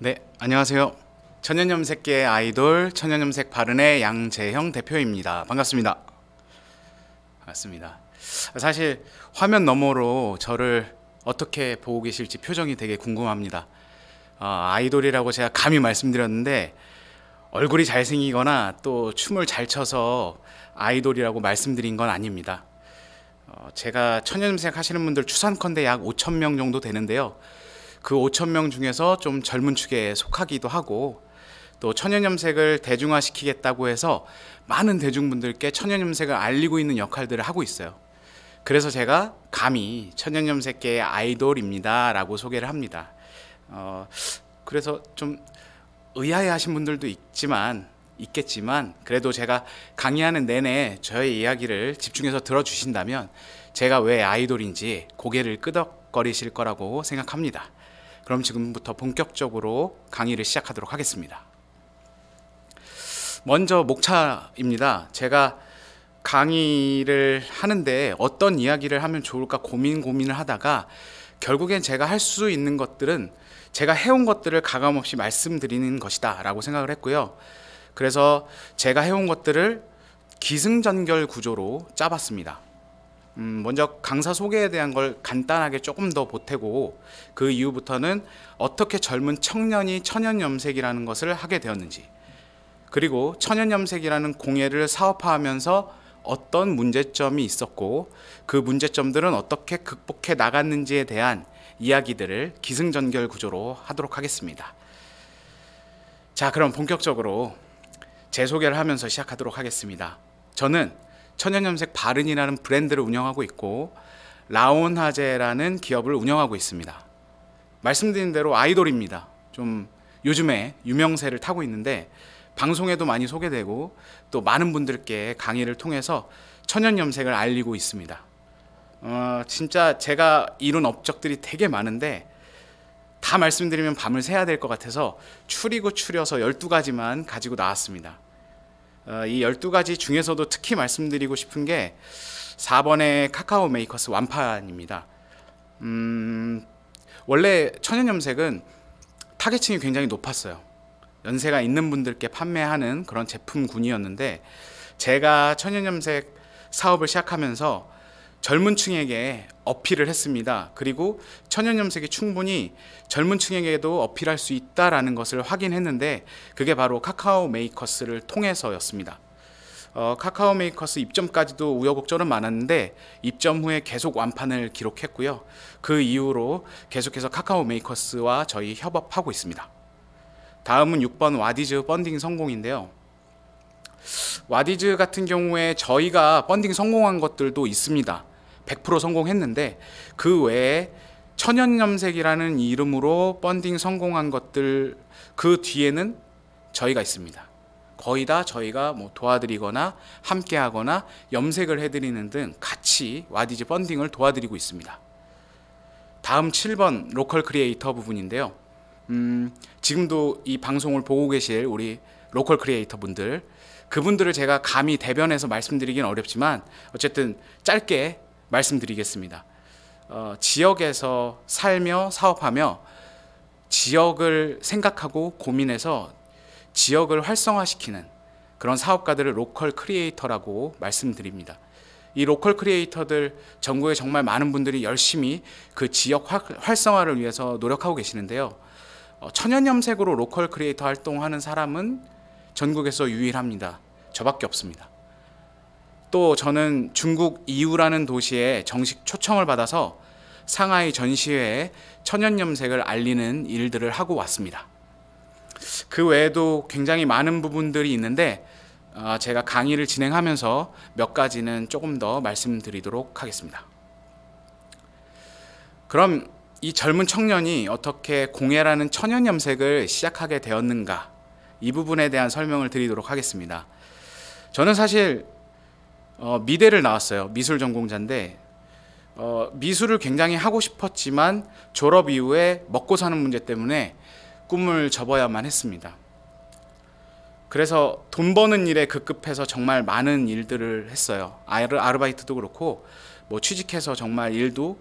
네, 안녕하세요. 천연염색계의 아이돌 천연염색 바른의 양재형 대표입니다. 반갑습니다. 반갑습니다 사실 화면 너머로 저를 어떻게 보고 계실지 표정이 되게 궁금합니다. 어, 아이돌이라고 제가 감히 말씀드렸는데 얼굴이 잘생기거나 또 춤을 잘 춰서 아이돌이라고 말씀드린 건 아닙니다. 어, 제가 천연염색 하시는 분들 추산컨대 약 5천 명 정도 되는데요. 그 5천 명 중에서 좀 젊은 축에 속하기도 하고 또 천연염색을 대중화시키겠다고 해서 많은 대중분들께 천연염색을 알리고 있는 역할들을 하고 있어요. 그래서 제가 감히 천연염색계의 아이돌입니다라고 소개를 합니다. 어, 그래서 좀 의아해하신 분들도 있지만 있겠지만 그래도 제가 강의하는 내내 저의 이야기를 집중해서 들어주신다면 제가 왜 아이돌인지 고개를 끄덕거리실 거라고 생각합니다. 그럼 지금부터 본격적으로 강의를 시작하도록 하겠습니다. 먼저 목차입니다. 제가 강의를 하는데 어떤 이야기를 하면 좋을까 고민 고민을 하다가 결국엔 제가 할 수 있는 것들은 제가 해온 것들을 가감없이 말씀드리는 것이다 라고 생각을 했고요. 그래서 제가 해온 것들을 기승전결 구조로 짜봤습니다. 음 먼저 강사 소개에 대한 걸 간단하게 조금 더 보태고 그 이후부터는 어떻게 젊은 청년이 천연염색이라는 것을 하게 되었는지 그리고 천연염색이라는 공예를 사업화하면서 어떤 문제점이 있었고 그 문제점들은 어떻게 극복해 나갔는지에 대한 이야기들을 기승전결 구조로 하도록 하겠습니다. 자, 그럼 본격적으로 제 소개를 하면서 시작하도록 하겠습니다. 저는 천연염색 바른이라는 브랜드를 운영하고 있고 라온화재라는 기업을 운영하고 있습니다. 말씀드린 대로 아이돌입니다. 좀 요즘에 유명세를 타고 있는데 방송에도 많이 소개되고 또 많은 분들께 강의를 통해서 천연염색을 알리고 있습니다. 어, 진짜 제가 이룬 업적들이 되게 많은데 다 말씀드리면 밤을 새야 될 것 같아서 추리고 추려서 12가지만 가지고 나왔습니다. 어, 이 12가지 중에서도 특히 말씀드리고 싶은 게 4번의 카카오 메이커스 완판입니다. 음, 원래 천연염색은 타겟층이 굉장히 높았어요. 연세가 있는 분들께 판매하는 그런 제품군이었는데 제가 천연염색 사업을 시작하면서 젊은 층에게 어필을 했습니다. 그리고 천연염색이 충분히 젊은 층에게도 어필할 수 있다라는 것을 확인했는데 그게 바로 카카오 메이커스를 통해서였습니다. 어, 카카오 메이커스 입점까지도 우여곡절은 많았는데 입점 후에 계속 완판을 기록했고요. 그 이후로 계속해서 카카오 메이커스와 저희 협업하고 있습니다. 다음은 6번 와디즈 펀딩 성공인데요. 와디즈 같은 경우에 저희가 펀딩 성공한 것들도 있습니다. 100% 성공했는데 그 외에 천연염색이라는 이름으로 펀딩 성공한 것들 그 뒤에는 저희가 있습니다. 거의 다 저희가 뭐 도와드리거나 함께하거나 염색을 해드리는 등 같이 와디즈 펀딩을 도와드리고 있습니다. 다음 7번 로컬 크리에이터 부분인데요. 음, 지금도 이 방송을 보고 계실 우리 로컬 크리에이터 분들 그분들을 제가 감히 대변해서 말씀드리기는 어렵지만 어쨌든 짧게 말씀드리겠습니다. 어, 지역에서 살며 사업하며 지역을 생각하고 고민해서 지역을 활성화시키는 그런 사업가들을 로컬 크리에이터라고 말씀드립니다. 이 로컬 크리에이터들 전국에 정말 많은 분들이 열심히 그 지역 활성화를 위해서 노력하고 계시는데요. 어, 천연염색으로 로컬 크리에이터 활동하는 사람은 전국에서 유일합니다. 저밖에 없습니다. 또 저는 중국 이우라는 도시에 정식 초청을 받아서 상하이 전시회에 천연염색을 알리는 일들을 하고 왔습니다. 그 외에도 굉장히 많은 부분들이 있는데 어, 제가 강의를 진행하면서 몇 가지는 조금 더 말씀드리도록 하겠습니다. 그럼 이 젊은 청년이 어떻게 공예라는 천연염색을 시작하게 되었는가 이 부분에 대한 설명을 드리도록 하겠습니다. 저는 사실 어, 미대를 나왔어요. 미술 전공자인데 어, 미술을 굉장히 하고 싶었지만 졸업 이후에 먹고 사는 문제 때문에 꿈을 접어야만 했습니다. 그래서 돈 버는 일에 급급해서 정말 많은 일들을 했어요. 아르바이트도 그렇고 뭐 취직해서 정말 일도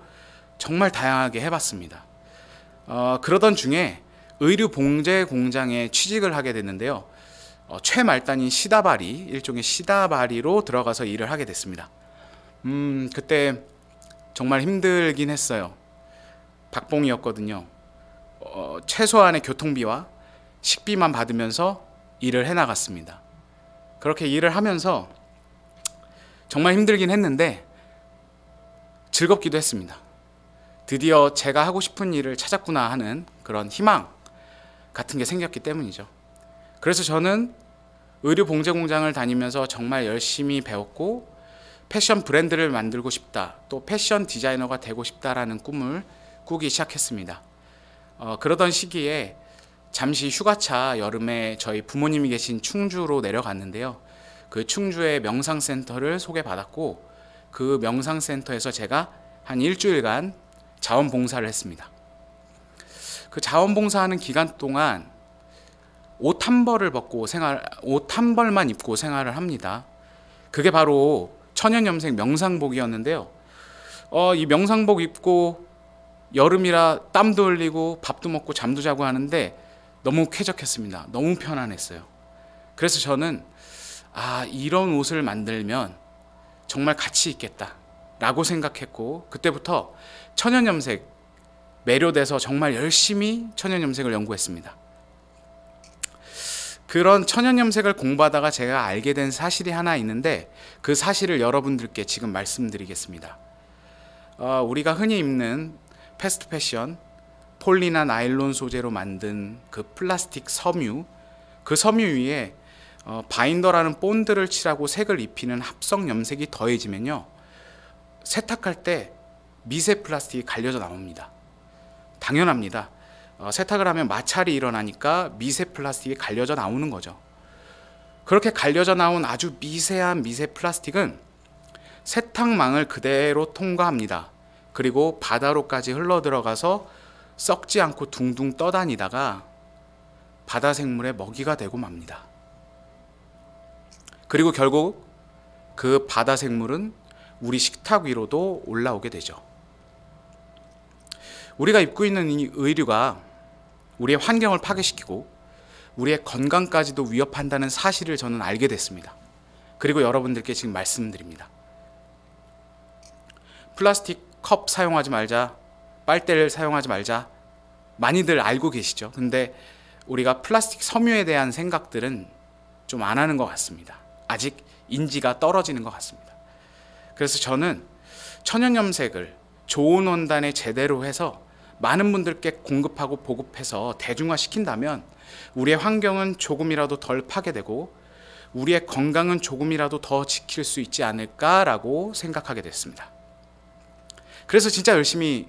정말 다양하게 해봤습니다. 어, 그러던 중에 의류 봉제 공장에 취직을 하게 됐는데요. 어, 최말단인 시다바리, 일종의 시다바리로 들어가서 일을 하게 됐습니다. 음, 그때 정말 힘들긴 했어요. 박봉이었거든요. 어, 최소한의 교통비와 식비만 받으면서 일을 해나갔습니다. 그렇게 일을 하면서 정말 힘들긴 했는데 즐겁기도 했습니다. 드디어 제가 하고 싶은 일을 찾았구나 하는 그런 희망, 같은 게 생겼기 때문이죠. 그래서 저는 의류 봉제 공장을 다니면서 정말 열심히 배웠고 패션 브랜드를 만들고 싶다. 또 패션 디자이너가 되고 싶다라는 꿈을 꾸기 시작했습니다. 어, 그러던 시기에 잠시 휴가차 여름에 저희 부모님이 계신 충주로 내려갔는데요. 그 충주의 명상센터를 소개받았고 그 명상센터에서 제가 한 일주일간 자원봉사를 했습니다. 그 자원봉사하는 기간 동안 옷 한 벌을 벗고 생활 옷 한 벌만 입고 생활을 합니다. 그게 바로 천연염색 명상복이었는데요. 어, 이 명상복 입고 여름이라 땀도 흘리고 밥도 먹고 잠도 자고 하는데 너무 쾌적했습니다. 너무 편안했어요. 그래서 저는 아, 이런 옷을 만들면 정말 가치 있겠다 라고 생각했고 그때부터 천연염색 매료돼서 정말 열심히 천연염색을 연구했습니다. 그런 천연염색을 공부하다가 제가 알게 된 사실이 하나 있는데 그 사실을 여러분들께 지금 말씀드리겠습니다. 어, 우리가 흔히 입는 패스트 패션, 폴리나 나일론 소재로 만든 그 플라스틱 섬유, 그 섬유 위에 어, 바인더라는 본드를 칠하고 색을 입히는 합성 염색이 더해지면요. 세탁할 때 미세 플라스틱이 갈려져 나옵니다. 당연합니다. 어, 세탁을 하면 마찰이 일어나니까 미세 플라스틱이 갈려져 나오는 거죠. 그렇게 갈려져 나온 아주 미세한 미세 플라스틱은 세탁망을 그대로 통과합니다. 그리고 바다로까지 흘러 들어가서 썩지 않고 둥둥 떠다니다가 바다 생물의 먹이가 되고 맙니다. 그리고 결국 그 바다 생물은 우리 식탁 위로도 올라오게 되죠. 우리가 입고 있는 이 의류가 우리의 환경을 파괴시키고 우리의 건강까지도 위협한다는 사실을 저는 알게 됐습니다. 그리고 여러분들께 지금 말씀드립니다. 플라스틱 컵 사용하지 말자, 빨대를 사용하지 말자, 많이들 알고 계시죠? 근데 우리가 플라스틱 섬유에 대한 생각들은 좀 안 하는 것 같습니다. 아직 인지가 떨어지는 것 같습니다. 그래서 저는 천연염색을 좋은 원단에 제대로 해서 많은 분들께 공급하고 보급해서 대중화시킨다면 우리의 환경은 조금이라도 덜 파괴되고 우리의 건강은 조금이라도 더 지킬 수 있지 않을까라고 생각하게 됐습니다. 그래서 진짜 열심히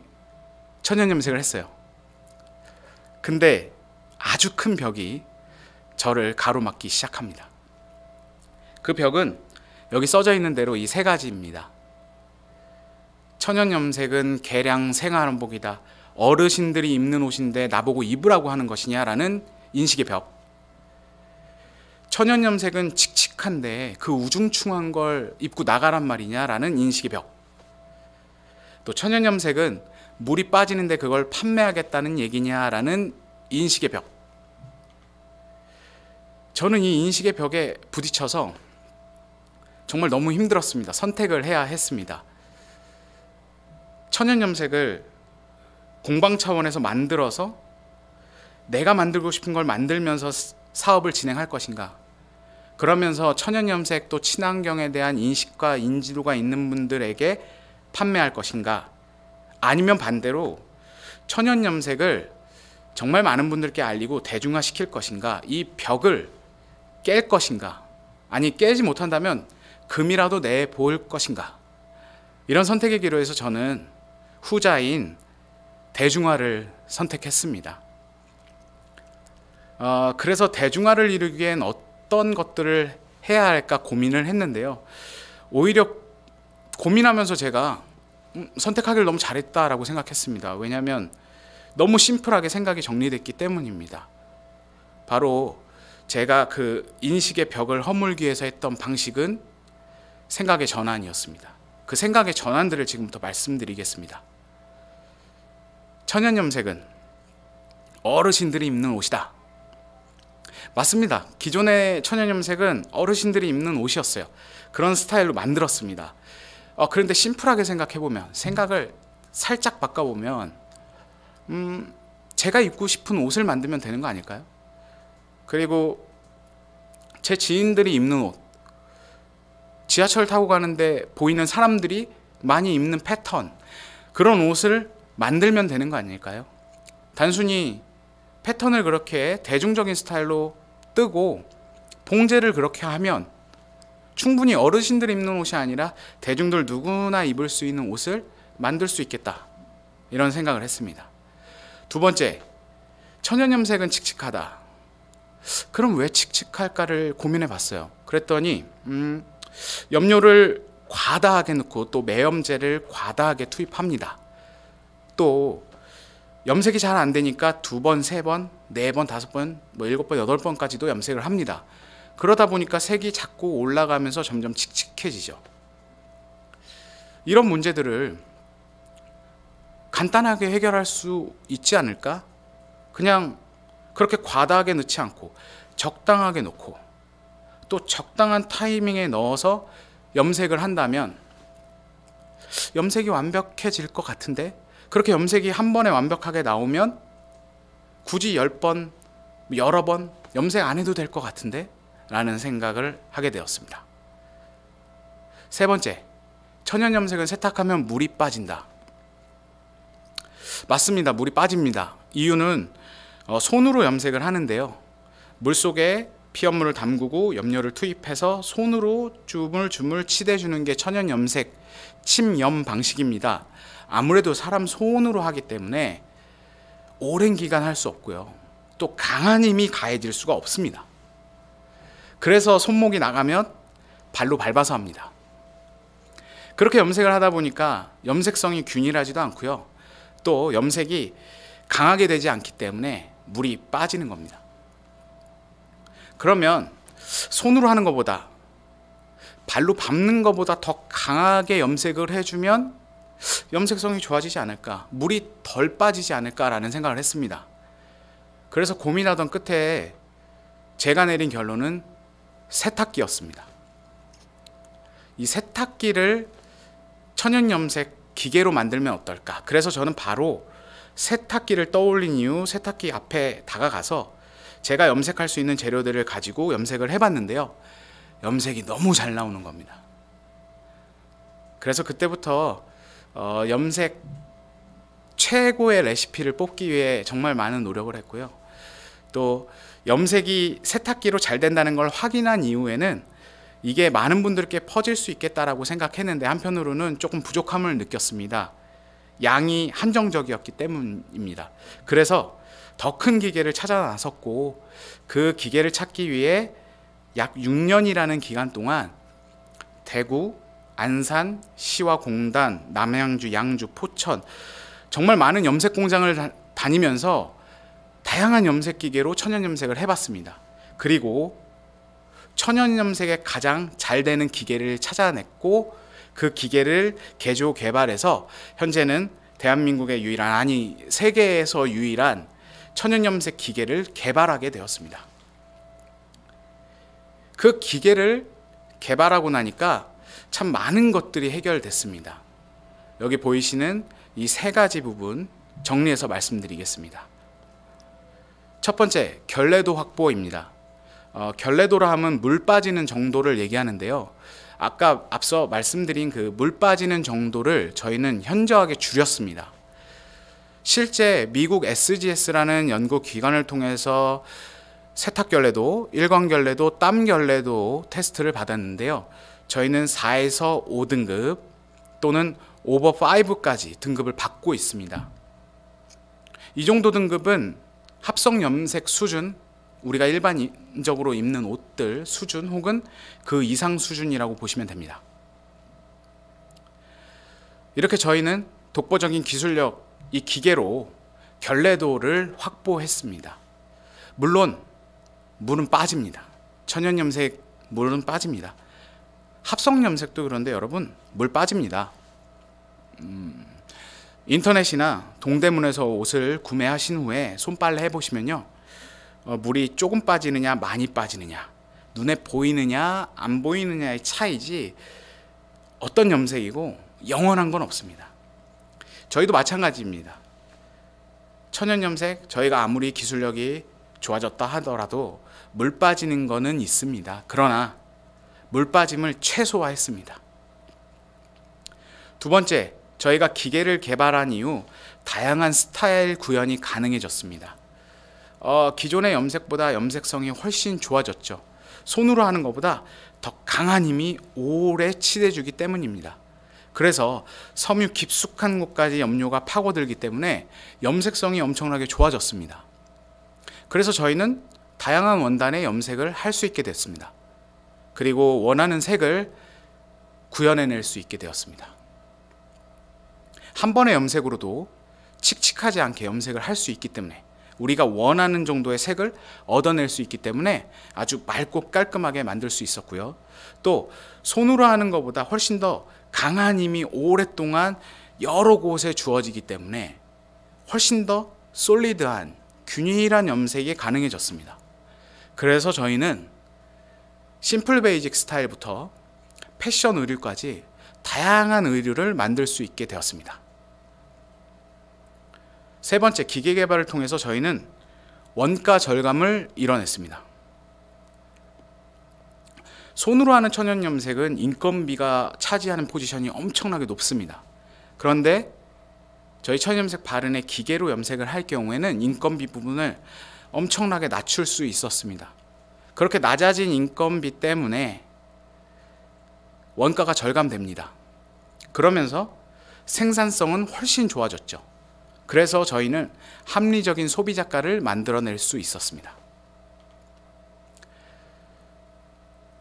천연 염색을 했어요. 근데 아주 큰 벽이 저를 가로막기 시작합니다. 그 벽은 여기 써져 있는 대로 이 세 가지입니다. 천연 염색은 개량 생활 한복이다. 어르신들이 입는 옷인데 나보고 입으라고 하는 것이냐라는 인식의 벽. 천연염색은 칙칙한데 그 우중충한 걸 입고 나가란 말이냐라는 인식의 벽. 또 천연염색은 물이 빠지는데 그걸 판매하겠다는 얘기냐라는 인식의 벽. 저는 이 인식의 벽에 부딪혀서 정말 너무 힘들었습니다. 선택을 해야 했습니다. 천연염색을 공방 차원에서 만들어서 내가 만들고 싶은 걸 만들면서 사업을 진행할 것인가. 그러면서 천연염색 또 친환경에 대한 인식과 인지도가 있는 분들에게 판매할 것인가. 아니면 반대로 천연염색을 정말 많은 분들께 알리고 대중화 시킬 것인가. 이 벽을 깰 것인가. 아니, 깨지 못한다면 금이라도 내 볼 것인가. 이런 선택의 기로에서 저는 후자인 대중화를 선택했습니다. 어, 그래서 대중화를 이루기엔 어떤 것들을 해야 할까 고민을 했는데요. 오히려 고민하면서 제가 음, 선택하기를 너무 잘했다라고 생각했습니다. 왜냐하면 너무 심플하게 생각이 정리됐기 때문입니다. 바로 제가 그 인식의 벽을 허물기 위해서 했던 방식은 생각의 전환이었습니다. 그 생각의 전환들을 지금부터 말씀드리겠습니다. 천연염색은 어르신들이 입는 옷이다. 맞습니다. 기존의 천연염색은 어르신들이 입는 옷이었어요. 그런 스타일로 만들었습니다. 어, 그런데 심플하게 생각해보면, 생각을 살짝 바꿔보면, 음, 제가 입고 싶은 옷을 만들면 되는 거 아닐까요? 그리고 제 지인들이 입는 옷, 지하철 타고 가는데 보이는 사람들이 많이 입는 패턴, 그런 옷을 만들면 되는 거 아닐까요? 단순히 패턴을 그렇게 대중적인 스타일로 뜨고 봉제를 그렇게 하면 충분히 어르신들 입는 옷이 아니라 대중들 누구나 입을 수 있는 옷을 만들 수 있겠다 이런 생각을 했습니다 두 번째 천연염색은 칙칙하다 그럼 왜 칙칙할까를 고민해 봤어요 그랬더니 음, 염료를 과다하게 넣고 또 매염제를 과다하게 투입합니다 또 염색이 잘 안 되니까 두 번, 세 번, 네 번, 다섯 번, 뭐 일곱 번, 여덟 번까지도 염색을 합니다. 그러다 보니까 색이 자꾸 올라가면서 점점 칙칙해지죠. 이런 문제들을 간단하게 해결할 수 있지 않을까? 그냥 그렇게 과다하게 넣지 않고 적당하게 넣고또 적당한 타이밍에 넣어서 염색을 한다면 염색이 완벽해질 것 같은데 그렇게 염색이 한 번에 완벽하게 나오면 굳이 열 번, 여러 번 염색 안 해도 될 것 같은데? 라는 생각을 하게 되었습니다. 세 번째, 천연 염색은 세탁하면 물이 빠진다. 맞습니다. 물이 빠집니다. 이유는 어, 손으로 염색을 하는데요. 물 속에 피염물을 담그고 염료를 투입해서 손으로 주물주물 치대주는 게 천연 염색, 침염 방식입니다. 아무래도 사람 손으로 하기 때문에 오랜 기간 할 수 없고요. 또 강한 힘이 가해질 수가 없습니다. 그래서 손목이 나가면 발로 밟아서 합니다. 그렇게 염색을 하다 보니까 염색성이 균일하지도 않고요. 또 염색이 강하게 되지 않기 때문에 물이 빠지는 겁니다. 그러면 손으로 하는 것보다 발로 밟는 것보다 더 강하게 염색을 해주면 염색성이 좋아지지 않을까 물이 덜 빠지지 않을까라는 생각을 했습니다 그래서 고민하던 끝에 제가 내린 결론은 세탁기였습니다 이 세탁기를 천연염색 기계로 만들면 어떨까 그래서 저는 바로 세탁기를 떠올린 이후 세탁기 앞에 다가가서 제가 염색할 수 있는 재료들을 가지고 염색을 해봤는데요 염색이 너무 잘 나오는 겁니다 그래서 그때부터 어, 염색 최고의 레시피를 뽑기 위해 정말 많은 노력을 했고요. 또 염색이 세탁기로 잘 된다는 걸 확인한 이후에는 이게 많은 분들께 퍼질 수 있겠다라고 생각했는데 한편으로는 조금 부족함을 느꼈습니다. 양이 한정적이었기 때문입니다. 그래서 더 큰 기계를 찾아 나섰고 그 기계를 찾기 위해 약 6년이라는 기간 동안 대구, 안산, 시와 공단, 남양주, 양주, 포천 정말 많은 염색 공장을 다니면서 다양한 염색 기계로 천연 염색을 해봤습니다. 그리고 천연 염색에 가장 잘 되는 기계를 찾아냈고 그 기계를 개조 개발해서 현재는 대한민국의 유일한 아니 세계에서 유일한 천연 염색 기계를 개발하게 되었습니다. 그 기계를 개발하고 나니까 참 많은 것들이 해결됐습니다. 여기 보이시는 이 세 가지 부분 정리해서 말씀드리겠습니다. 첫 번째, 결례도 확보입니다. 어, 결례도라 하면 물 빠지는 정도를 얘기하는데요. 아까 앞서 말씀드린 그 물 빠지는 정도를 저희는 현저하게 줄였습니다. 실제 미국 SGS라는 연구 기관을 통해서 세탁 결례도, 일광 결례도, 땀 결례도 테스트를 받았는데요. 저희는 4에서 5등급 또는 오버 5까지 등급을 받고 있습니다. 이 정도 등급은 합성 염색 수준, 우리가 일반적으로 입는 옷들 수준 혹은 그 이상 수준이라고 보시면 됩니다. 이렇게 저희는 독보적인 기술력, 이 기계로 결례도를 확보했습니다. 물론 물은 빠집니다. 천연염색 물은 빠집니다. 합성 염색도 그런데 여러분 물 빠집니다. 음, 인터넷이나 동대문에서 옷을 구매하신 후에 손빨래 해보시면요. 어, 물이 조금 빠지느냐 많이 빠지느냐 눈에 보이느냐 안 보이느냐의 차이지 어떤 염색이고 영원한 건 없습니다. 저희도 마찬가지입니다. 천연 염색 저희가 아무리 기술력이 좋아졌다 하더라도 물 빠지는 거는 있습니다. 그러나 물빠짐을 최소화했습니다. 두 번째, 저희가 기계를 개발한 이후 다양한 스타일 구현이 가능해졌습니다. 어, 기존의 염색보다 염색성이 훨씬 좋아졌죠. 손으로 하는 것보다 더 강한 힘이 오래 치대주기 때문입니다. 그래서 섬유 깊숙한 곳까지 염료가 파고들기 때문에 염색성이 엄청나게 좋아졌습니다. 그래서 저희는 다양한 원단의 염색을 할 수 있게 됐습니다. 그리고 원하는 색을 구현해낼 수 있게 되었습니다. 한 번의 염색으로도 칙칙하지 않게 염색을 할 수 있기 때문에 우리가 원하는 정도의 색을 얻어낼 수 있기 때문에 아주 맑고 깔끔하게 만들 수 있었고요. 또 손으로 하는 것보다 훨씬 더 강한 힘이 오랫동안 여러 곳에 주어지기 때문에 훨씬 더 솔리드한 균일한 염색이 가능해졌습니다. 그래서 저희는 심플 베이직 스타일부터 패션 의류까지 다양한 의류를 만들 수 있게 되었습니다. 세 번째, 기계 개발을 통해서 저희는 원가 절감을 이뤄냈습니다. 손으로 하는 천연 염색은 인건비가 차지하는 포지션이 엄청나게 높습니다. 그런데 저희 천염색 바른에 기계로 염색을 할 경우에는 인건비 부분을 엄청나게 낮출 수 있었습니다. 그렇게 낮아진 인건비 때문에 원가가 절감됩니다. 그러면서 생산성은 훨씬 좋아졌죠. 그래서 저희는 합리적인 소비자가를 만들어낼 수 있었습니다.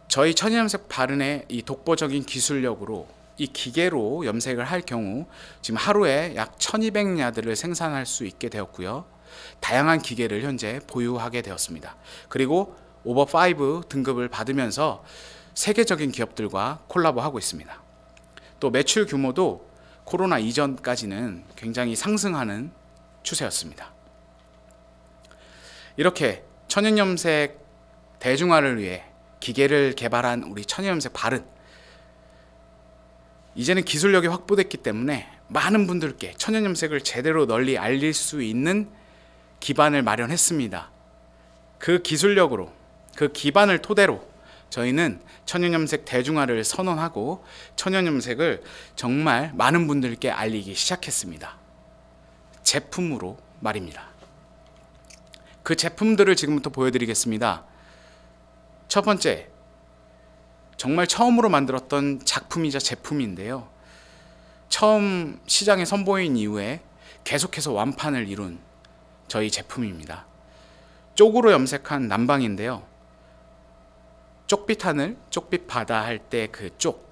저희 천연염색 바른의 이 독보적인 기술력으로 이 기계로 염색을 할 경우 지금 하루에 약 1200야드를 생산할 수 있게 되었고요. 다양한 기계를 현재 보유하게 되었습니다. 그리고 오버 5 등급을 받으면서 세계적인 기업들과 콜라보하고 있습니다. 또 매출 규모도 코로나 이전까지는 굉장히 상승하는 추세였습니다. 이렇게 천연염색 대중화를 위해 기계를 개발한 우리 천연염색 바른 이제는 기술력이 확보됐기 때문에 많은 분들께 천연염색을 제대로 널리 알릴 수 있는 기반을 마련했습니다. 그 기술력으로 그 기반을 토대로 저희는 천연염색 대중화를 선언하고 천연염색을 정말 많은 분들께 알리기 시작했습니다. 제품으로 말입니다. 그 제품들을 지금부터 보여드리겠습니다. 첫 번째, 정말 처음으로 만들었던 작품이자 제품인데요. 처음 시장에 선보인 이후에 계속해서 완판을 이룬 저희 제품입니다. 쪽으로 염색한 난방인데요. 쪽빛 하늘, 쪽빛 바다 할 때 그 쪽,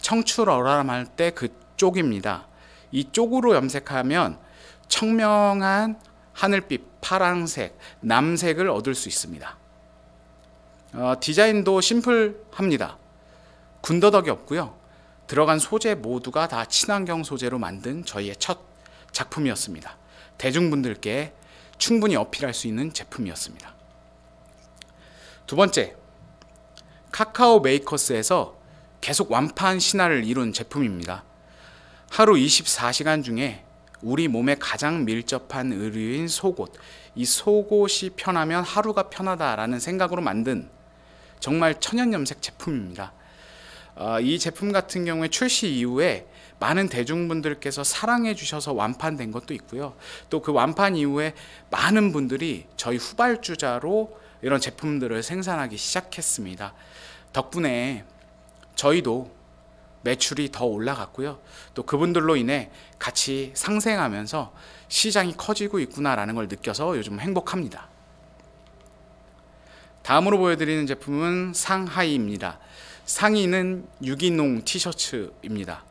청출어람 할 때 그 쪽입니다. 이 쪽으로 염색하면 청명한 하늘빛, 파랑색, 남색을 얻을 수 있습니다. 어, 디자인도 심플합니다. 군더더기 없고요. 들어간 소재 모두가 다 친환경 소재로 만든 저희의 첫 작품이었습니다. 대중분들께 충분히 어필할 수 있는 제품이었습니다. 두 번째, 카카오 메이커스에서 계속 완판 신화를 이룬 제품입니다. 하루 24시간 중에 우리 몸에 가장 밀접한 의류인 속옷, 이 속옷이 편하면 하루가 편하다라는 생각으로 만든 정말 천연염색 제품입니다. 어, 이 제품 같은 경우에 출시 이후에 많은 대중분들께서 사랑해 주셔서 완판된 것도 있고요. 또 그 완판 이후에 많은 분들이 저희 후발주자로 이런 제품들을 생산하기 시작했습니다. 덕분에 저희도 매출이 더 올라갔고요. 또 그분들로 인해 같이 상생하면서 시장이 커지고 있구나라는 걸 느껴서 요즘 행복합니다. 다음으로 보여드리는 제품은 상하이입니다. 상의는 유기농 티셔츠입니다.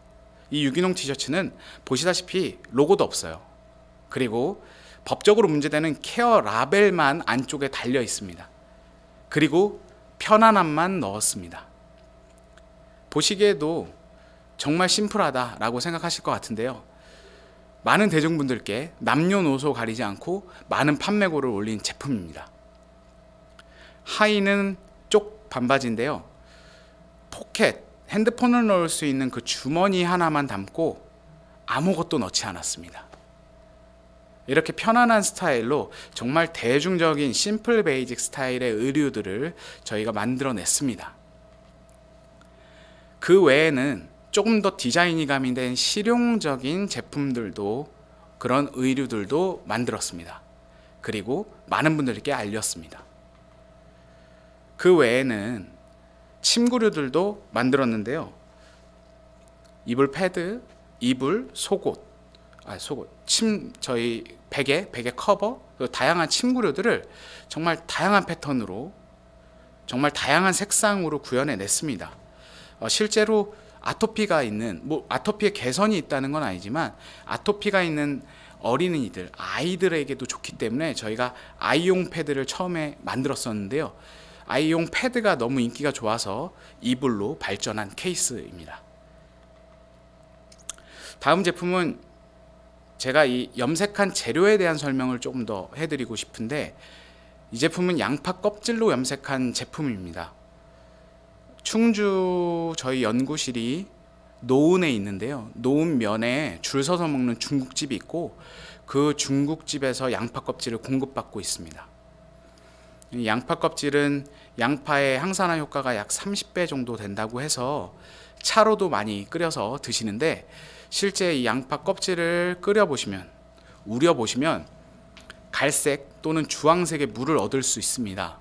이 유기농 티셔츠는 보시다시피 로고도 없어요. 그리고 법적으로 문제되는 케어 라벨만 안쪽에 달려 있습니다. 그리고 편안함만 넣었습니다. 보시기에도 정말 심플하다라고 생각하실 것 같은데요. 많은 대중분들께 남녀노소 가리지 않고 많은 판매고를 올린 제품입니다. 하의는 쪽 반바지인데요. 포켓, 핸드폰을 넣을 수 있는 그 주머니 하나만 담고 아무것도 넣지 않았습니다. 이렇게 편안한 스타일로 정말 대중적인 심플 베이직 스타일의 의류들을 저희가 만들어냈습니다. 그 외에는 조금 더 디자인이 가미된 실용적인 제품들도 그런 의류들도 만들었습니다. 그리고 많은 분들께 알렸습니다. 그 외에는 침구류들도 만들었는데요. 이불 패드, 이불, 속옷, 아, 속옷, 침 저희 베개, 베개 커버, 다양한 침구류들을 정말 다양한 패턴으로 정말 다양한 색상으로 구현해 냈습니다. 어, 실제로 아토피가 있는 뭐 아토피의 개선이 있다는 건 아니지만 아토피가 있는 어린이들 아이들에게도 좋기 때문에 저희가 아이용 패드를 처음에 만들었었는데요 아이용 패드가 너무 인기가 좋아서 이불로 발전한 케이스입니다 다음 제품은 제가 이 염색한 재료에 대한 설명을 조금 더 해드리고 싶은데 이 제품은 양파 껍질로 염색한 제품입니다. 충주 저희 연구실이 노은에 있는데요. 노은 면에 줄 서서 먹는 중국집이 있고 그 중국집에서 양파 껍질을 공급받고 있습니다. 양파 껍질은 양파의 항산화 효과가 약 30배 정도 된다고 해서 차로도 많이 끓여서 드시는데 실제 이 양파 껍질을 끓여 보시면 우려 보시면 갈색 또는 주황색의 물을 얻을 수 있습니다.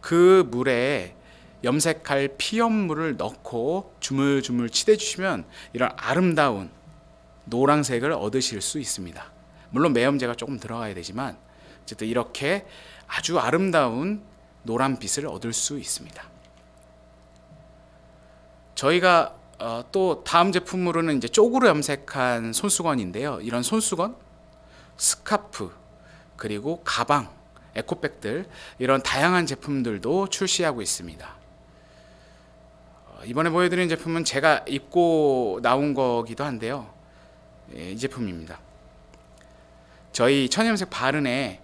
그 물에 염색할 피염물을 넣고 주물주물 치대 주시면 이런 아름다운 노란색을 얻으실 수 있습니다. 물론 매염제가 조금 들어가야 되지만 어쨌든 이렇게 아주 아름다운 노란빛을 얻을 수 있습니다. 저희가 어, 또 다음 제품으로는 이제 쪽으로 염색한 손수건인데요. 이런 손수건, 스카프, 그리고 가방, 에코백들 이런 다양한 제품들도 출시하고 있습니다. 어, 이번에 보여드린 제품은 제가 입고 나온 거기도 한데요. 예, 이 제품입니다. 저희 천연색 바른의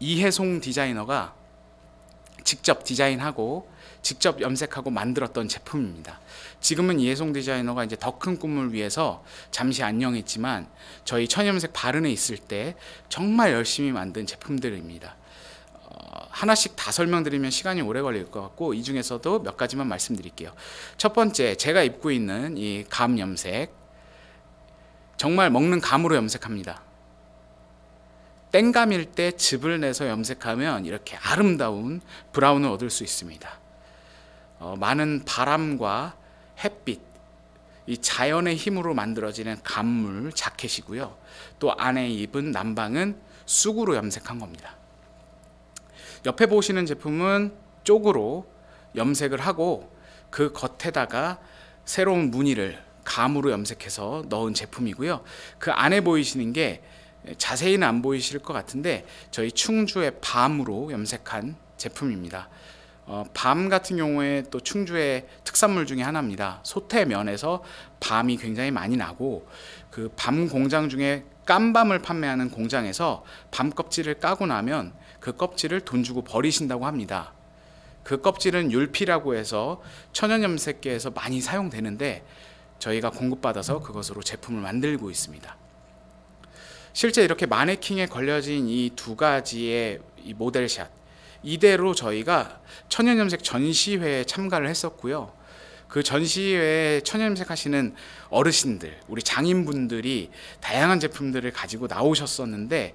이해송 디자이너가 직접 디자인하고 직접 염색하고 만들었던 제품입니다. 지금은 이해송 디자이너가 이제 더 큰 꿈을 위해서 잠시 안녕했지만 저희 천염색 바른에 있을 때 정말 열심히 만든 제품들입니다. 어, 하나씩 다 설명드리면 시간이 오래 걸릴 것 같고 이 중에서도 몇 가지만 말씀드릴게요. 첫 번째 제가 입고 있는 이 감 염색 정말 먹는 감으로 염색합니다. 땡감일 때 즙을 내서 염색하면 이렇게 아름다운 브라운을 얻을 수 있습니다. 어, 많은 바람과 햇빛, 이 자연의 힘으로 만들어지는 감물 자켓이고요. 또 안에 입은 남방은 쑥으로 염색한 겁니다. 옆에 보시는 제품은 쪽으로 염색을 하고 그 겉에다가 새로운 무늬를 감으로 염색해서 넣은 제품이고요. 그 안에 보이시는 게 자세히는 안 보이실 것 같은데 저희 충주의 밤으로 염색한 제품입니다. 어, 밤 같은 경우에 또 충주의 특산물 중에 하나입니다. 소태면에서 밤이 굉장히 많이 나고 그 밤 공장 중에 깐밤을 판매하는 공장에서 밤 껍질을 까고 나면 그 껍질을 돈 주고 버리신다고 합니다. 그 껍질은 율피라고 해서 천연염색계에서 많이 사용되는데 저희가 공급받아서 그것으로 제품을 만들고 있습니다. 실제 이렇게 마네킹에 걸려진 이 두 가지의 이 모델샷 이대로 저희가 천연염색 전시회에 참가를 했었고요. 그 전시회에 천연염색 하시는 어르신들, 우리 장인분들이 다양한 제품들을 가지고 나오셨었는데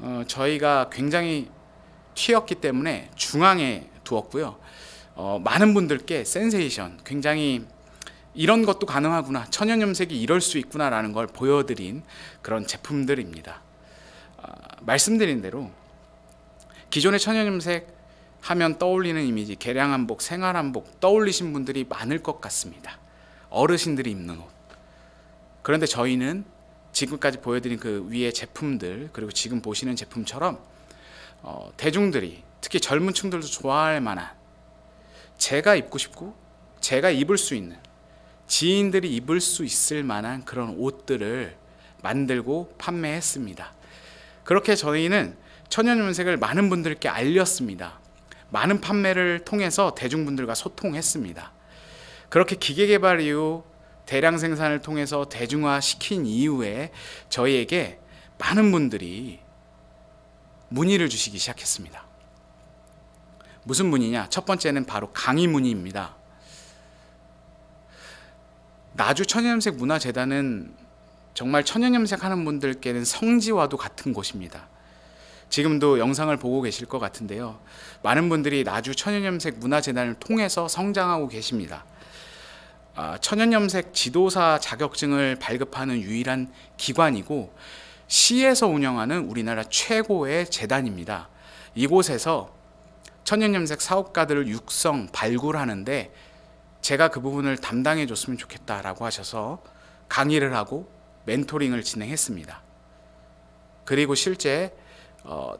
어, 저희가 굉장히 튀었기 때문에 중앙에 두었고요. 어, 많은 분들께 센세이션, 굉장히 이런 것도 가능하구나, 천연염색이 이럴 수 있구나라는 걸 보여드린 그런 제품들입니다. 어, 말씀드린 대로 기존의 천연염색 하면 떠올리는 이미지 개량한복, 생활한복 떠올리신 분들이 많을 것 같습니다. 어르신들이 입는 옷. 그런데 저희는 지금까지 보여드린 그 위의 제품들 그리고 지금 보시는 제품처럼 어, 대중들이 특히 젊은 층들도 좋아할 만한 제가 입고 싶고 제가 입을 수 있는 지인들이 입을 수 있을 만한 그런 옷들을 만들고 판매했습니다. 그렇게 저희는 천연염색을 많은 분들께 알렸습니다. 많은 판매를 통해서 대중분들과 소통했습니다. 그렇게 기계 개발 이후 대량 생산을 통해서 대중화 시킨 이후에 저희에게 많은 분들이 문의를 주시기 시작했습니다. 무슨 문의냐? 첫 번째는 바로 강의 문의입니다. 나주 천연염색 문화재단은 정말 천연염색 하는 분들께는 성지와도 같은 곳입니다. 지금도 영상을 보고 계실 것 같은데요. 많은 분들이 나주 천연염색 문화재단을 통해서 성장하고 계십니다. 아, 천연염색 지도사 자격증을 발급하는 유일한 기관이고 시에서 운영하는 우리나라 최고의 재단입니다. 이곳에서 천연염색 사업가들을 육성, 발굴하는데 제가 그 부분을 담당해 줬으면 좋겠다라고 하셔서 강의를 하고 멘토링을 진행했습니다. 그리고 실제 어,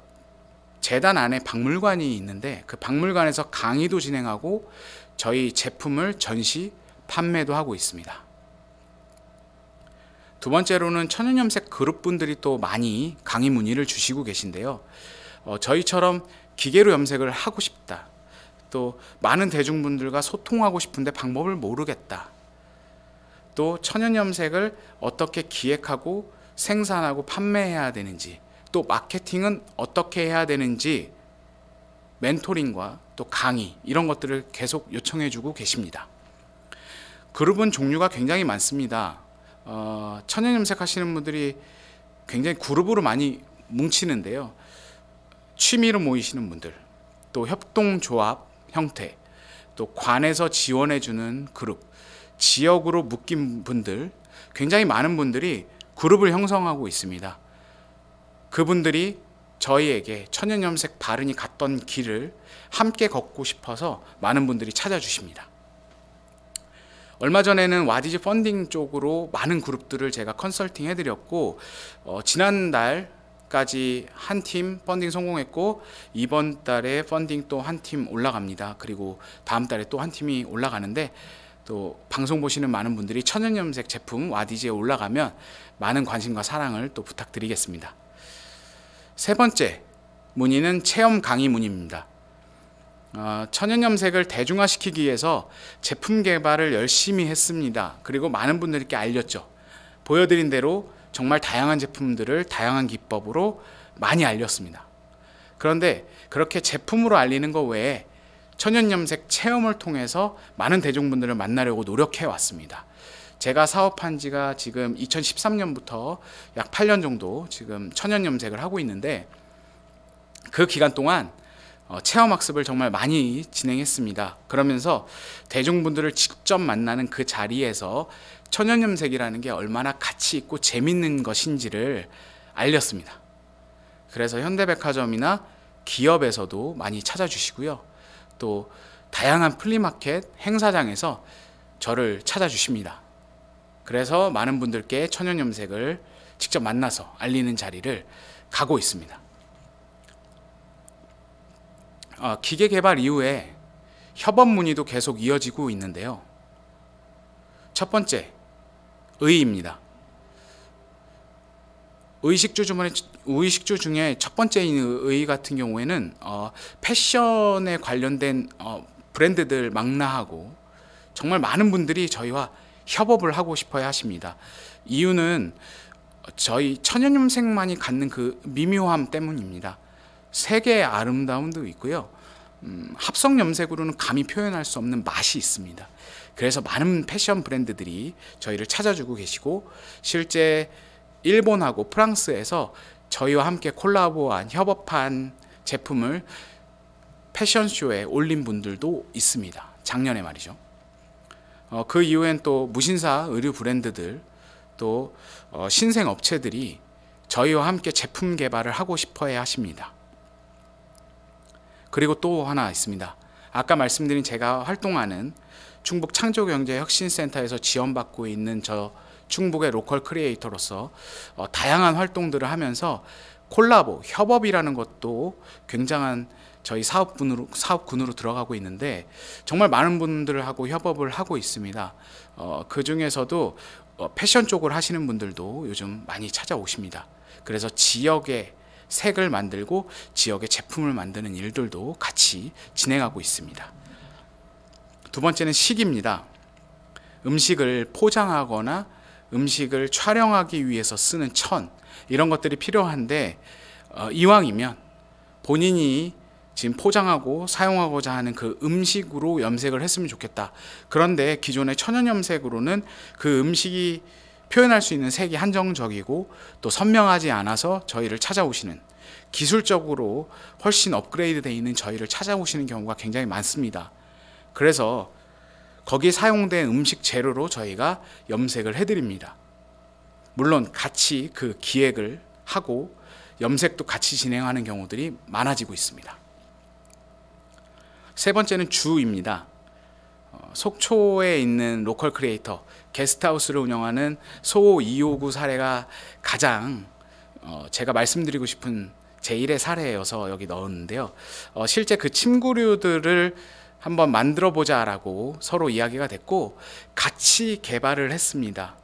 재단 안에 박물관이 있는데 그 박물관에서 강의도 진행하고 저희 제품을 전시 판매도 하고 있습니다. 두 번째로는 천연염색 그룹분들이 또 많이 강의 문의를 주시고 계신데요. 어, 저희처럼 기계로 염색을 하고 싶다. 또 많은 대중분들과 소통하고 싶은데 방법을 모르겠다. 또 천연염색을 어떻게 기획하고 생산하고 판매해야 되는지 또 마케팅은 어떻게 해야 되는지 멘토링과 또 강의 이런 것들을 계속 요청해 주고 계십니다. 그룹은 종류가 굉장히 많습니다. 어, 천연 염색하시는 분들이 굉장히 그룹으로 많이 뭉치는데요. 취미로 모이시는 분들, 또 협동조합 형태, 또 관에서 지원해 주는 그룹, 지역으로 묶인 분들, 굉장히 많은 분들이 그룹을 형성하고 있습니다. 그분들이 저희에게 천연염색 바른이 갔던 길을 함께 걷고 싶어서 많은 분들이 찾아주십니다. 얼마 전에는 와디즈 펀딩 쪽으로 많은 그룹들을 제가 컨설팅 해드렸고 어, 지난달까지 한 팀 펀딩 성공했고 이번 달에 펀딩 또 한 팀 올라갑니다. 그리고 다음 달에 또 한 팀이 올라가는데 또 방송 보시는 많은 분들이 천연염색 제품 와디즈에 올라가면 많은 관심과 사랑을 또 부탁드리겠습니다. 세 번째 문의는 체험 강의 문의입니다. 어, 천연염색을 대중화시키기 위해서 제품 개발을 열심히 했습니다. 그리고 많은 분들께 알렸죠. 보여드린 대로 정말 다양한 제품들을 다양한 기법으로 많이 알렸습니다. 그런데 그렇게 제품으로 알리는 것 외에 천연염색 체험을 통해서 많은 대중분들을 만나려고 노력해 왔습니다. 제가 사업한 지가 지금 2013년부터 약 8년 정도 지금 천연 염색을 하고 있는데 그 기간 동안 어, 체험 학습을 정말 많이 진행했습니다. 그러면서 대중분들을 직접 만나는 그 자리에서 천연 염색이라는 게 얼마나 가치 있고 재밌는 것인지를 알렸습니다. 그래서 현대백화점이나 기업에서도 많이 찾아주시고요. 또 다양한 플리마켓 행사장에서 저를 찾아주십니다. 그래서 많은 분들께 천연염색을 직접 만나서 알리는 자리를 가고 있습니다. 어, 기계 개발 이후에 협업 문의도 계속 이어지고 있는데요. 첫 번째, 의입니다. 의식주 주문에 의식주 중에 첫 번째인 의 같은 경우에는 어, 패션에 관련된 어, 브랜드들 망라하고 정말 많은 분들이 저희와 협업을 하고 싶어야 하십니다. 이유는 저희 천연염색만이 갖는 그 미묘함 때문입니다. 색의 아름다움도 있고요. 음, 합성 염색으로는 감히 표현할 수 없는 맛이 있습니다. 그래서 많은 패션 브랜드들이 저희를 찾아주고 계시고 실제 일본하고 프랑스에서 저희와 함께 콜라보한 협업한 제품을 패션쇼에 올린 분들도 있습니다. 작년에 말이죠. 어, 그 이후엔 또 무신사 의류 브랜드들 또 어, 신생 업체들이 저희와 함께 제품 개발을 하고 싶어해 하십니다. 그리고 또 하나 있습니다. 아까 말씀드린 제가 활동하는 충북 창조경제혁신센터에서 지원받고 있는 저 충북의 로컬 크리에이터로서 어, 다양한 활동들을 하면서 콜라보, 협업이라는 것도 굉장한 저희 사업군으로, 사업군으로 들어가고 있는데 정말 많은 분들하고 협업을 하고 있습니다. 어, 그 중에서도 어, 패션 쪽을 하시는 분들도 요즘 많이 찾아오십니다. 그래서 지역의 색을 만들고 지역의 제품을 만드는 일들도 같이 진행하고 있습니다. 두 번째는 식입니다. 음식을 포장하거나 음식을 촬영하기 위해서 쓰는 천 이런 것들이 필요한데 어, 이왕이면 본인이 지금 포장하고 사용하고자 하는 그 음식으로 염색을 했으면 좋겠다. 그런데 기존의 천연 염색으로는 그 음식이 표현할 수 있는 색이 한정적이고 또 선명하지 않아서 저희를 찾아오시는 기술적으로 훨씬 업그레이드 돼 있는 저희를 찾아오시는 경우가 굉장히 많습니다. 그래서 거기 사용된 음식 재료로 저희가 염색을 해드립니다. 물론 같이 그 기획을 하고 염색도 같이 진행하는 경우들이 많아지고 있습니다. 세 번째는 주입니다. 어, 속초에 있는 로컬 크리에이터 게스트하우스를 운영하는 소259 사례가 가장 어, 제가 말씀드리고 싶은 제1의 사례여서 여기 넣었는데요. 어, 실제 그 침구류들을 한번 만들어 보자라고 서로 이야기가 됐고 같이 개발을 했습니다.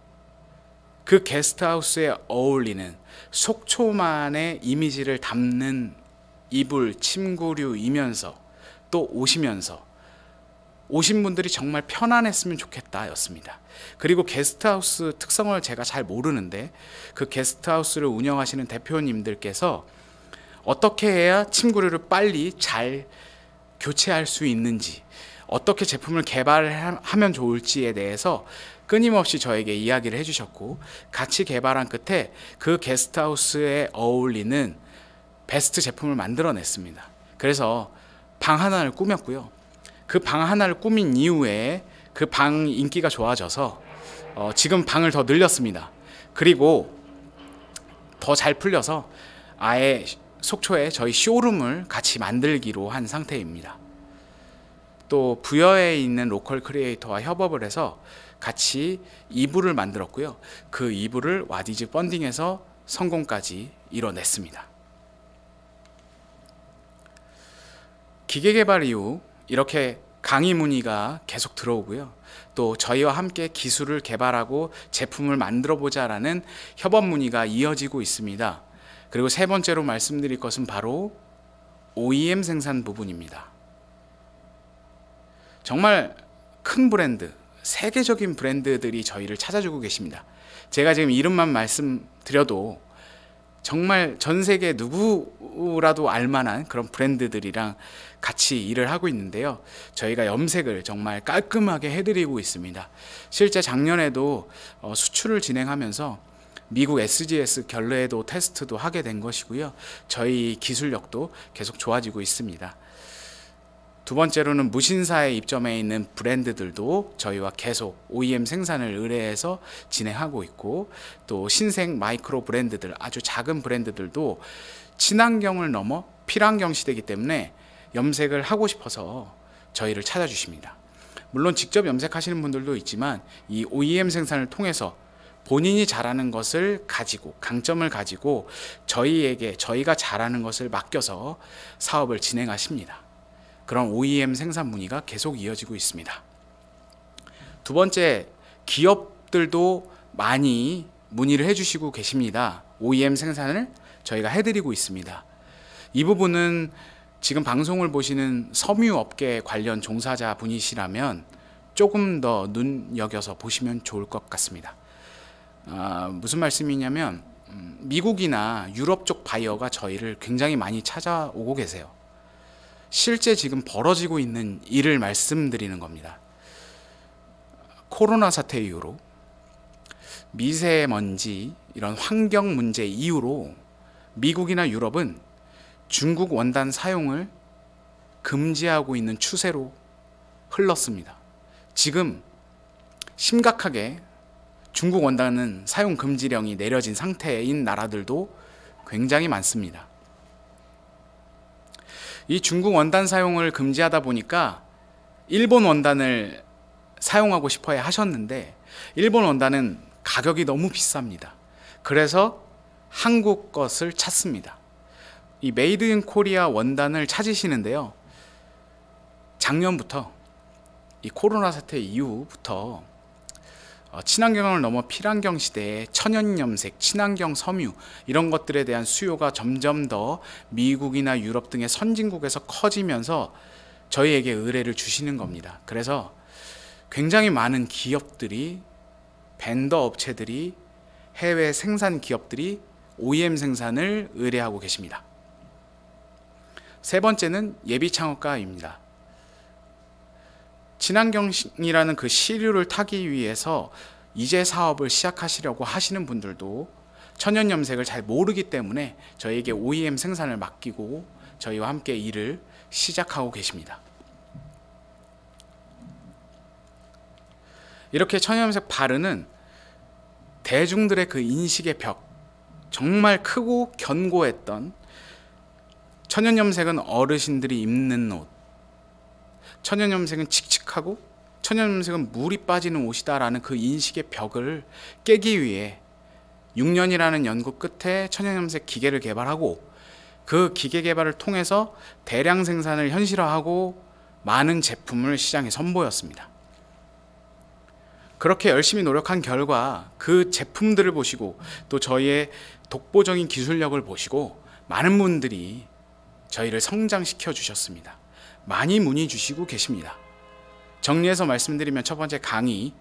그 게스트하우스에 어울리는 속초만의 이미지를 담는 이불 침구류이면서 또 오시면서 오신 분들이 정말 편안했으면 좋겠다 였습니다. 그리고 게스트하우스 특성을 제가 잘 모르는데 그 게스트하우스를 운영하시는 대표님들께서 어떻게 해야 침구류를 빨리 잘 교체할 수 있는지 어떻게 제품을 개발하면 좋을지에 대해서 끊임없이 저에게 이야기를 해주셨고 같이 개발한 끝에 그 게스트하우스에 어울리는 베스트 제품을 만들어냈습니다. 그래서 방 하나를 꾸몄고요. 그 방 하나를 꾸민 이후에 그 방 인기가 좋아져서 어, 지금 방을 더 늘렸습니다. 그리고 더 잘 풀려서 아예 속초에 저희 쇼룸을 같이 만들기로 한 상태입니다. 또 부여에 있는 로컬 크리에이터와 협업을 해서 같이 이부를 만들었고요. 그 이부를 와디즈 펀딩에서 성공까지 이뤄냈습니다. 기계 개발 이후 이렇게 강의 문의가 계속 들어오고요. 또 저희와 함께 기술을 개발하고 제품을 만들어 보자라는 협업 문의가 이어지고 있습니다. 그리고 세 번째로 말씀드릴 것은 바로 OEM 생산 부분입니다. 정말 큰 브랜드, 세계적인 브랜드들이 저희를 찾아주고 계십니다. 제가 지금 이름만 말씀드려도 정말 전 세계 누구라도 알만한 그런 브랜드들이랑 같이 일을 하고 있는데요. 저희가 염색을 정말 깔끔하게 해드리고 있습니다. 실제 작년에도 어, 수출을 진행하면서 미국 SGS 결례도 테스트도 하게 된 것이고요. 저희 기술력도 계속 좋아지고 있습니다. 두 번째로는 무신사에 입점해 있는 브랜드들도 저희와 계속 OEM 생산을 의뢰해서 진행하고 있고 또 신생 마이크로 브랜드들 아주 작은 브랜드들도 친환경을 넘어 필환경 시대이기 때문에 염색을 하고 싶어서 저희를 찾아주십니다. 물론 직접 염색하시는 분들도 있지만 이 OEM 생산을 통해서 본인이 잘하는 것을 가지고 강점을 가지고 저희에게 저희가 잘하는 것을 맡겨서 사업을 진행하십니다. 그런 OEM 생산 문의가 계속 이어지고 있습니다. 두 번째, 기업들도 많이 문의를 해주시고 계십니다. OEM 생산을 저희가 해드리고 있습니다. 이 부분은 지금 방송을 보시는 섬유업계 관련 종사자 분이시라면 조금 더 눈여겨서 보시면 좋을 것 같습니다. 아, 무슨 말씀이냐면 음, 미국이나 유럽 쪽 바이어가 저희를 굉장히 많이 찾아오고 계세요. 실제 지금 벌어지고 있는 일을 말씀드리는 겁니다. 코로나 사태 이후로 미세먼지 이런 환경 문제 이후로 미국이나 유럽은 중국 원단 사용을 금지하고 있는 추세로 흘렀습니다. 지금 심각하게 중국 원단은 사용 금지령이 내려진 상태인 나라들도 굉장히 많습니다. 이 중국 원단 사용을 금지하다 보니까 일본 원단을 사용하고 싶어야 하셨는데 일본 원단은 가격이 너무 비쌉니다. 그래서 한국 것을 찾습니다. 이 메이드 인 코리아 원단을 찾으시는데요. 작년부터 이 코로나 사태 이후부터 어, 친환경을 넘어 필환경 시대에 천연염색, 친환경 섬유 이런 것들에 대한 수요가 점점 더 미국이나 유럽 등의 선진국에서 커지면서 저희에게 의뢰를 주시는 겁니다. 그래서 굉장히 많은 기업들이 벤더 업체들이 해외 생산 기업들이 OEM 생산을 의뢰하고 계십니다. 세 번째는 예비 창업가입니다. 친환경이라는 그 시류를 타기 위해서 이제 사업을 시작하시려고 하시는 분들도 천연염색을 잘 모르기 때문에 저희에게 OEM 생산을 맡기고 저희와 함께 일을 시작하고 계십니다. 이렇게 천연염색 바르는 대중들의 그 인식의 벽, 정말 크고 견고했던 천연염색은 어르신들이 입는 옷, 천연염색은 칙칙하고 천연염색은 물이 빠지는 옷이다라는 그 인식의 벽을 깨기 위해 6년이라는 연구 끝에 천연염색 기계를 개발하고 그 기계 개발을 통해서 대량 생산을 현실화하고 많은 제품을 시장에 선보였습니다. 그렇게 열심히 노력한 결과 그 제품들을 보시고 또 저희의 독보적인 기술력을 보시고 많은 분들이 저희를 성장시켜 주셨습니다. 많이 문의 주시고 계십니다. 정리해서 말씀드리면 첫 번째 강의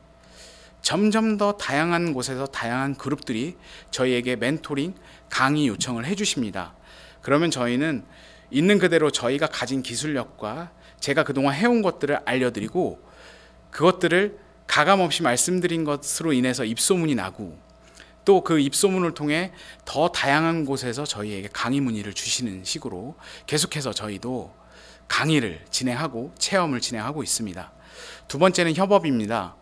점점 더 다양한 곳에서 다양한 그룹들이 저희에게 멘토링 강의 요청을 해주십니다. 그러면 저희는 있는 그대로 저희가 가진 기술력과 제가 그동안 해온 것들을 알려드리고 그것들을 가감 없이 말씀드린 것으로 인해서 입소문이 나고 또 그 입소문을 통해 더 다양한 곳에서 저희에게 강의 문의를 주시는 식으로 계속해서 저희도 강의를 진행하고 체험을 진행하고 있습니다. 두 번째는 협업입니다.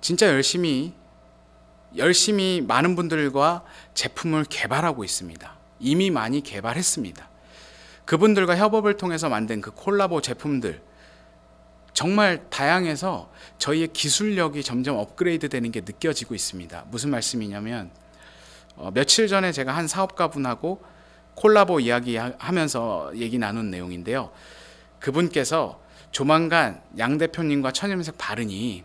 진짜 열심히 열심히 많은 분들과 제품을 개발하고 있습니다. 이미 많이 개발했습니다. 그분들과 협업을 통해서 만든 그 콜라보 제품들 정말 다양해서 저희의 기술력이 점점 업그레이드 되는 게 느껴지고 있습니다. 무슨 말씀이냐면 어, 며칠 전에 제가 한 사업가분하고 콜라보 이야기하면서 얘기 나눈 내용인데요. 그분께서 조만간 양 대표님과 천염색 바르니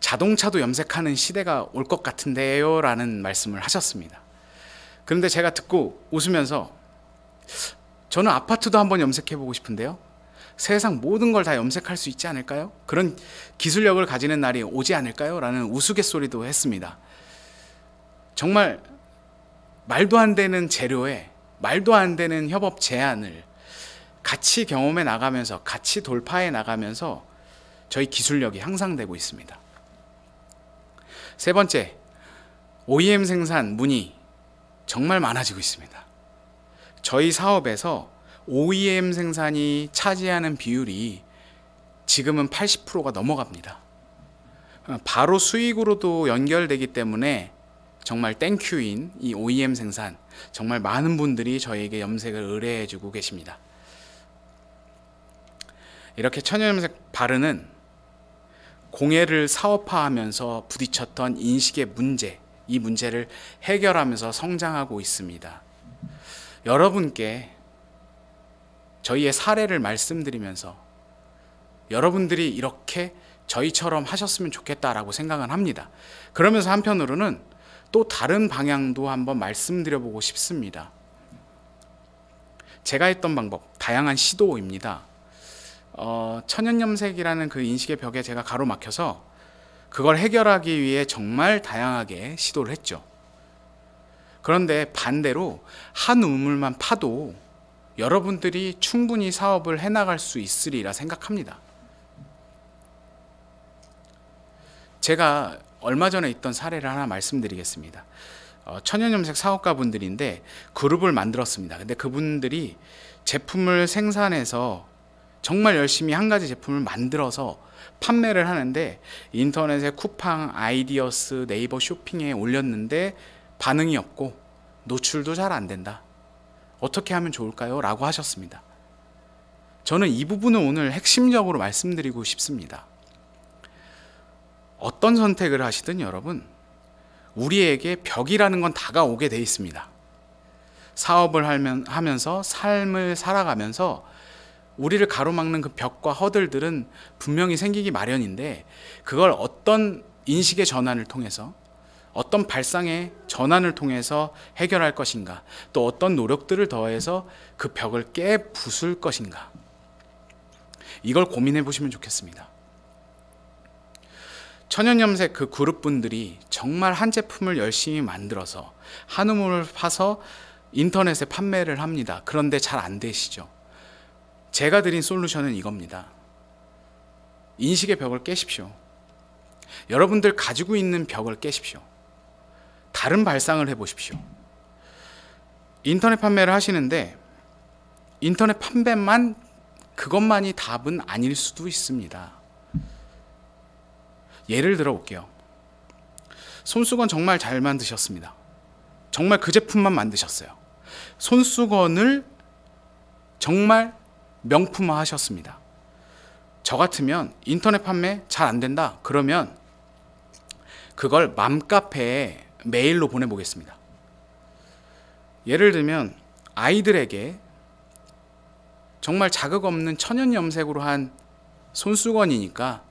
자동차도 염색하는 시대가 올 것 같은데요 라는 말씀을 하셨습니다. 그런데 제가 듣고 웃으면서 저는 아파트도 한번 염색해 보고 싶은데요. 세상 모든 걸 다 염색할 수 있지 않을까요? 그런 기술력을 가지는 날이 오지 않을까요? 라는 우스갯소리도 했습니다. 정말 말도 안 되는 재료에 말도 안 되는 협업 제안을 같이 경험해 나가면서 같이 돌파해 나가면서 저희 기술력이 향상되고 있습니다. 세 번째, OEM 생산 문의 정말 많아지고 있습니다. 저희 사업에서 OEM 생산이 차지하는 비율이 지금은 80%가 넘어갑니다. 바로 수익으로도 연결되기 때문에 정말 땡큐인 이 OEM 생산 정말 많은 분들이 저희에게 염색을 의뢰해 주고 계십니다. 이렇게 천연염색 바르는 공예를 사업화하면서 부딪혔던 인식의 문제 이 문제를 해결하면서 성장하고 있습니다. 여러분께 저희의 사례를 말씀드리면서 여러분들이 이렇게 저희처럼 하셨으면 좋겠다라고 생각을 합니다. 그러면서 한편으로는 또 다른 방향도 한번 말씀드려보고 싶습니다. 제가 했던 방법, 다양한 시도입니다. 어, 천연염색이라는 그 인식의 벽에 제가 가로막혀서 그걸 해결하기 위해 정말 다양하게 시도를 했죠. 그런데 반대로 한 우물만 파도 여러분들이 충분히 사업을 해나갈 수 있으리라 생각합니다. 제가 얼마 전에 있던 사례를 하나 말씀드리겠습니다. 어, 천연염색 사업가 분들인데 그룹을 만들었습니다. 근데 그분들이 제품을 생산해서 정말 열심히 한 가지 제품을 만들어서 판매를 하는데 인터넷에 쿠팡, 아이디어스, 네이버 쇼핑에 올렸는데 반응이 없고 노출도 잘 안 된다. 어떻게 하면 좋을까요? 라고 하셨습니다. 저는 이 부분을 오늘 핵심적으로 말씀드리고 싶습니다. 어떤 선택을 하시든 여러분 우리에게 벽이라는 건 다가오게 돼 있습니다. 사업을 하면, 하면서 삶을 살아가면서 우리를 가로막는 그 벽과 허들들은 분명히 생기기 마련인데 그걸 어떤 인식의 전환을 통해서 어떤 발상의 전환을 통해서 해결할 것인가 또 어떤 노력들을 더해서 그 벽을 깨 부술 것인가 이걸 고민해 보시면 좋겠습니다. 천연염색 그 그룹 분들이 정말 한 제품을 열심히 만들어서 한 우물을 파서 인터넷에 판매를 합니다. 그런데 잘 안 되시죠. 제가 드린 솔루션은 이겁니다. 인식의 벽을 깨십시오. 여러분들 가지고 있는 벽을 깨십시오. 다른 발상을 해보십시오. 인터넷 판매를 하시는데 인터넷 판매만 그것만이 답은 아닐 수도 있습니다. 예를 들어 볼게요. 손수건 정말 잘 만드셨습니다. 정말 그 제품만 만드셨어요. 손수건을 정말 명품화 하셨습니다. 저 같으면 인터넷 판매 잘 안 된다. 그러면 그걸 맘카페에 메일로 보내보겠습니다. 예를 들면 아이들에게 정말 자극 없는 천연 염색으로 한 손수건이니까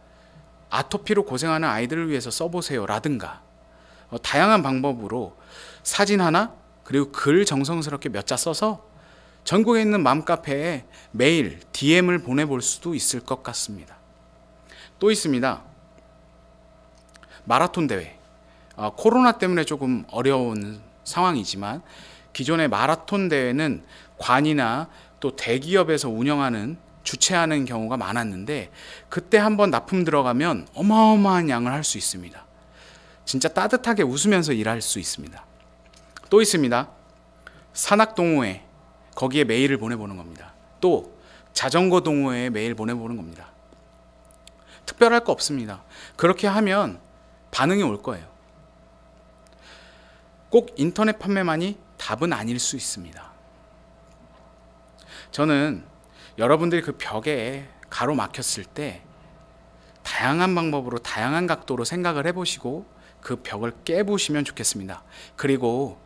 아토피로 고생하는 아이들을 위해서 써보세요라든가 어, 다양한 방법으로 사진 하나 그리고 글 정성스럽게 몇 자 써서 전국에 있는 맘카페에 매일 DM을 보내볼 수도 있을 것 같습니다. 또 있습니다. 마라톤 대회. 아, 코로나 때문에 조금 어려운 상황이지만 기존의 마라톤 대회는 관이나 또 대기업에서 운영하는 주체하는 경우가 많았는데 그때 한번 납품 들어가면 어마어마한 양을 할 수 있습니다. 진짜 따뜻하게 웃으면서 일할 수 있습니다. 또 있습니다. 산악 동호회 거기에 메일을 보내보는 겁니다. 또 자전거 동호회에 메일 보내보는 겁니다. 특별할 거 없습니다. 그렇게 하면 반응이 올 거예요. 꼭 인터넷 판매만이 답은 아닐 수 있습니다. 저는 여러분들이 그 벽에 가로막혔을 때 다양한 방법으로 다양한 각도로 생각을 해보시고 그 벽을 깨보시면 좋겠습니다. 그리고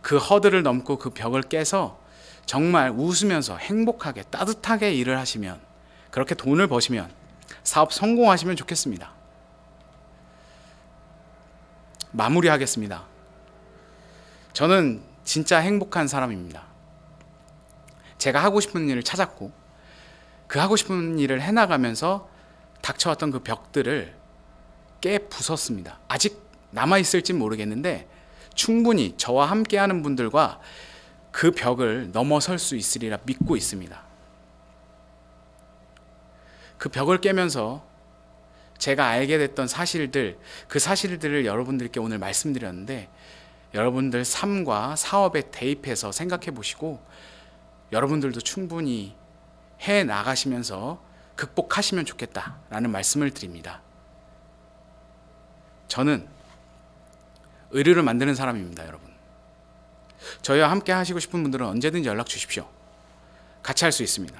그 허들을 넘고 그 벽을 깨서 정말 웃으면서 행복하게 따뜻하게 일을 하시면 그렇게 돈을 버시면 사업 성공하시면 좋겠습니다. 마무리하겠습니다. 저는 진짜 행복한 사람입니다. 제가 하고 싶은 일을 찾았고 그 하고 싶은 일을 해나가면서 닥쳐왔던 그 벽들을 깨 부쉈습니다. 아직 남아있을진 모르겠는데 충분히 저와 함께하는 분들과 그 벽을 넘어설 수 있으리라 믿고 있습니다. 그 벽을 깨면서 제가 알게 됐던 사실들, 그 사실들을 여러분들께 오늘 말씀드렸는데 여러분들 삶과 사업에 대입해서 생각해 보시고 여러분들도 충분히 해 나가시면서 극복하시면 좋겠다라는 말씀을 드립니다. 저는 의류를 만드는 사람입니다, 여러분. 저희와 함께 하시고 싶은 분들은 언제든지 연락 주십시오. 같이 할 수 있습니다.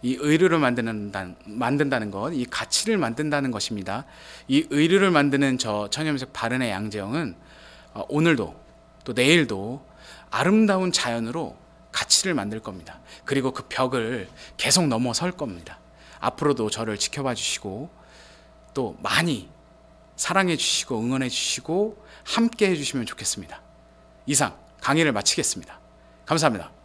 이 의류를 만드는 만든다는 것, 이 가치를 만든다는 것입니다. 이 의류를 만드는 저 천염색 바른의 양재형은 어, 오늘도 또 내일도 아름다운 자연으로 가치를 만들 겁니다. 그리고 그 벽을 계속 넘어설 겁니다. 앞으로도 저를 지켜봐 주시고 또 많이 사랑해 주시고 응원해 주시고 함께 해 주시면 좋겠습니다. 이상 강의를 마치겠습니다. 감사합니다.